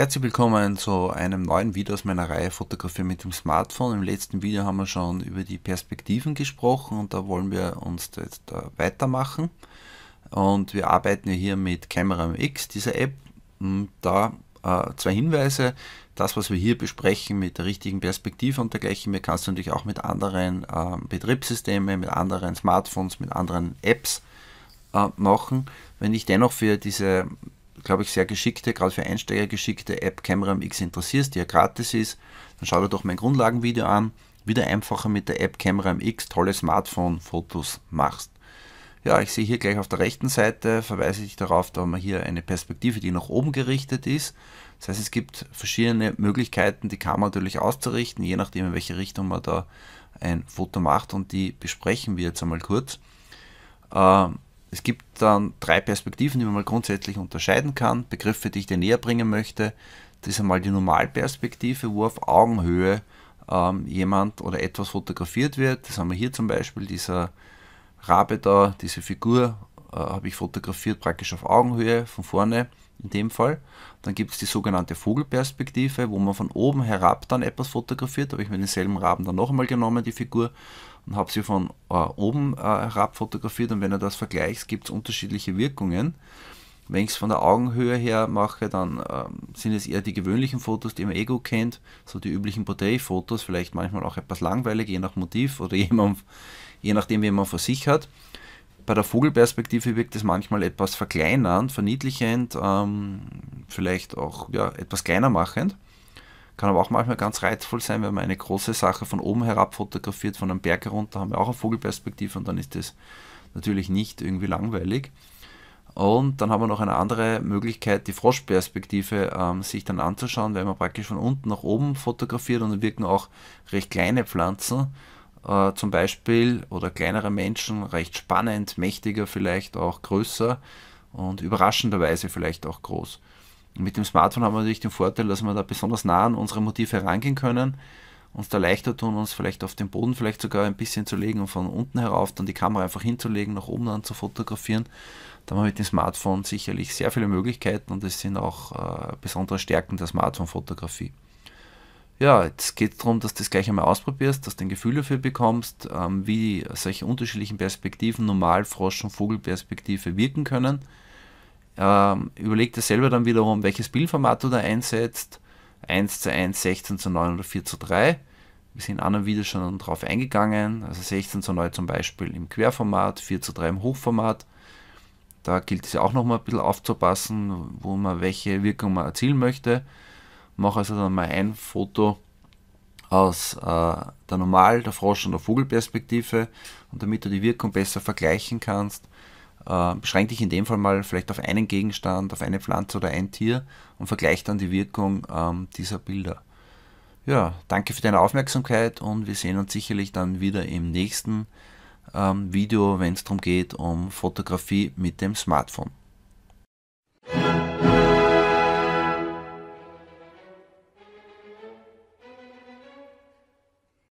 Herzlich willkommen zu einem neuen Video aus meiner Reihe Fotografie mit dem Smartphone. Im letzten Video haben wir schon über die Perspektiven gesprochen und da wollen wir uns jetzt äh, weitermachen. Und wir arbeiten hier mit Camera X, dieser App. Hm, da äh, zwei Hinweise. Das, was wir hier besprechen mit der richtigen Perspektive und dergleichen, mir kannst du natürlich auch mit anderen äh, Betriebssystemen, mit anderen Smartphones, mit anderen Apps äh, machen. Wenn ich dennoch für diese glaube ich, sehr geschickte, gerade für Einsteiger geschickte App Camera MX interessierst, die ja gratis ist, dann schau dir doch mein Grundlagenvideo an. wie du einfacher mit der App Camera MX tolle Smartphone-Fotos machst. Ja, ich sehe hier gleich auf der rechten Seite, verweise ich darauf, da haben wir hier eine Perspektive, die nach oben gerichtet ist. Das heißt, es gibt verschiedene Möglichkeiten, die Kamera natürlich auszurichten, je nachdem in welche Richtung man da ein Foto macht und die besprechen wir jetzt einmal kurz. Ähm, es gibt dann drei Perspektiven, die man mal grundsätzlich unterscheiden kann. Begriffe, die ich dir näher bringen möchte. Das ist einmal die Normalperspektive, wo auf Augenhöhe ähm, jemand oder etwas fotografiert wird. Das haben wir hier zum Beispiel, dieser Rabe da, diese Figur äh, habe ich fotografiert, praktisch auf Augenhöhe, von vorne in dem Fall. Dann gibt es die sogenannte Vogelperspektive, wo man von oben herab dann etwas fotografiert. Da habe ich mir denselben Raben dann nochmal genommen, die Figur, und habe sie von äh, oben äh, herab fotografiert. Und wenn ihr das vergleicht, gibt es unterschiedliche Wirkungen. Wenn ich es von der Augenhöhe her mache, dann ähm, sind es eher die gewöhnlichen Fotos, die man Ego eh kennt, so die üblichen Porträtfotos, vielleicht manchmal auch etwas langweilig, je nach Motiv oder je, man, je nachdem, wie man vor sich hat. Bei der Vogelperspektive wirkt es manchmal etwas verkleinernd, verniedlichend, ähm, vielleicht auch ja, etwas kleiner machend. Kann aber auch manchmal ganz reizvoll sein, wenn man eine große Sache von oben herab fotografiert, von einem Berg herunter, haben wir auch eine Vogelperspektive und dann ist das natürlich nicht irgendwie langweilig. Und dann haben wir noch eine andere Möglichkeit, die Froschperspektive ähm, sich dann anzuschauen, weil man praktisch von unten nach oben fotografiert und dann wirken auch recht kleine Pflanzen äh, zum Beispiel oder kleinere Menschen recht spannend, mächtiger vielleicht auch größer und überraschenderweise vielleicht auch groß. Und mit dem Smartphone haben wir natürlich den Vorteil, dass wir da besonders nah an unsere Motive herangehen können, uns da leichter tun, uns vielleicht auf den Boden vielleicht sogar ein bisschen zu legen und von unten herauf dann die Kamera einfach hinzulegen, nach oben dann zu fotografieren. Da haben wir mit dem Smartphone sicherlich sehr viele Möglichkeiten und es sind auch äh, besondere Stärken der Smartphone-Fotografie ja, jetzt geht es darum, dass du das gleich einmal ausprobierst, dass du ein Gefühl dafür bekommst, ähm, wie solche unterschiedlichen Perspektiven, Normal-, Frosch- und Vogelperspektive wirken können. Ähm, überleg dir selber dann wiederum, welches Bildformat du da einsetzt. 1 zu 1, 16 zu 9 oder 4 zu 3. Wir sind in anderen Videos schon drauf eingegangen. Also 16 zu 9 zum Beispiel im Querformat, 4 zu 3 im Hochformat. Da gilt es ja auch nochmal ein bisschen aufzupassen, wo man welche Wirkung man erzielen möchte mache also dann mal ein Foto aus äh, der Normal-, der Frosch- und der Vogelperspektive. Und damit du die Wirkung besser vergleichen kannst, äh, beschränk dich in dem Fall mal vielleicht auf einen Gegenstand, auf eine Pflanze oder ein Tier und vergleiche dann die Wirkung ähm, dieser Bilder. Ja, danke für deine Aufmerksamkeit und wir sehen uns sicherlich dann wieder im nächsten ähm, Video, wenn es darum geht, um Fotografie mit dem Smartphone.